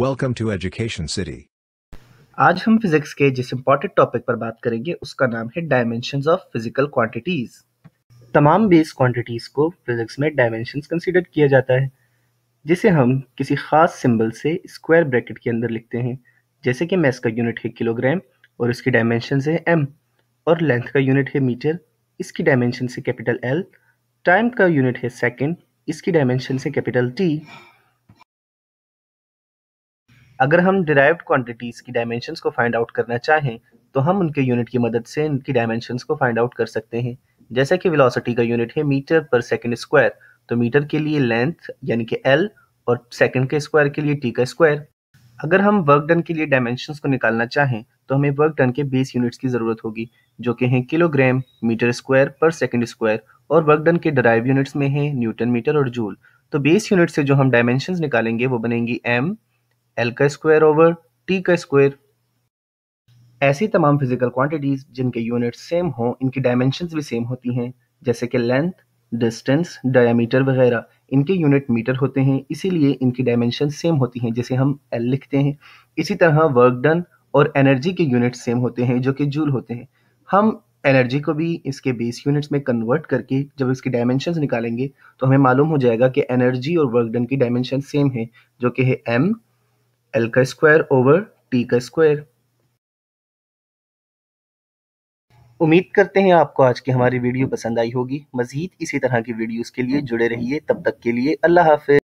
Welcome to Education City. आज हम physics के जिस इम्पोर्टेंट टॉपिक पर बात करेंगे उसका नाम है डायमेंशंस ऑफ फिजिकल क्वांटिटीज तमाम बेस क्वांटिटीज को फिजिक्स में डायमेंशंस कंसीडर किया जाता है जिसे हम किसी खास सिंबल से स्क्वायर ब्रैकेट के अंदर लिखते हैं जैसे कि मैस का यूनिट है किलोग्राम और इसकी डायमेंशन है एम और लेंथ का यूनिट है मीटर इसकी डायमेंशन से कैपिटल एल टाइम का यूनिट है सेकेंड इसकी डायमेंशन से कैपिटल टी अगर हम डिराइव क्वान्टिटीज की डायमेंशन को फाइंड आउट करना चाहें तो हम उनके यूनिट की मदद से इनकी डायमेंशन को फाइंड आउट कर सकते हैं जैसे कि वेलोसिटी का यूनिट है मीटर पर सेकंड स्क्वायर तो मीटर के लिए लेंथ यानी कि एल और सेकंड के स्क्वायर के लिए टी का स्क्वायर अगर हम वर्क डन के लिए डायमेंशन को निकालना चाहें तो हमें वर्क डन के बेस यूनिट्स की ज़रूरत होगी जो कि हैं किलोग्राम मीटर स्क्वायर पर सेकंड स्क्वायर और वर्क डन के ड्राइव यूनिट्स में है न्यूटन मीटर और जूल तो बेस यूनिट से जो हम डायमेंशन निकालेंगे वो बनेंगी एम एल का स्क्वायर ओवर टी का स्क्वायर ऐसी तमाम फिजिकल क्वांटिटीज जिनके यूनिट सेम हो इनकी डायमेंशन भी सेम होती हैं जैसे कि लेंथ डिस्टेंस डायमीटर वगैरह इनके यूनिट मीटर होते हैं इसीलिए इनकी डायमेंशन सेम होती हैं जिसे हम एल लिखते हैं इसी तरह वर्क डन और एनर्जी के यूनिट सेम होते हैं जो कि जूल होते हैं हम एनर्जी को भी इसके बेस यूनिट्स में कन्वर्ट करके जब इसकी डायमेंशन निकालेंगे तो हमें मालूम हो जाएगा कि एनर्जी और वर्क डन की डायमेंशन सेम है जो कि है एम एल का स्क्वायर ओवर टी का स्क्वायर उम्मीद करते हैं आपको आज की हमारी वीडियो पसंद आई होगी मजीद इसी तरह की वीडियोस के लिए जुड़े रहिए तब तक के लिए अल्लाह हाफिज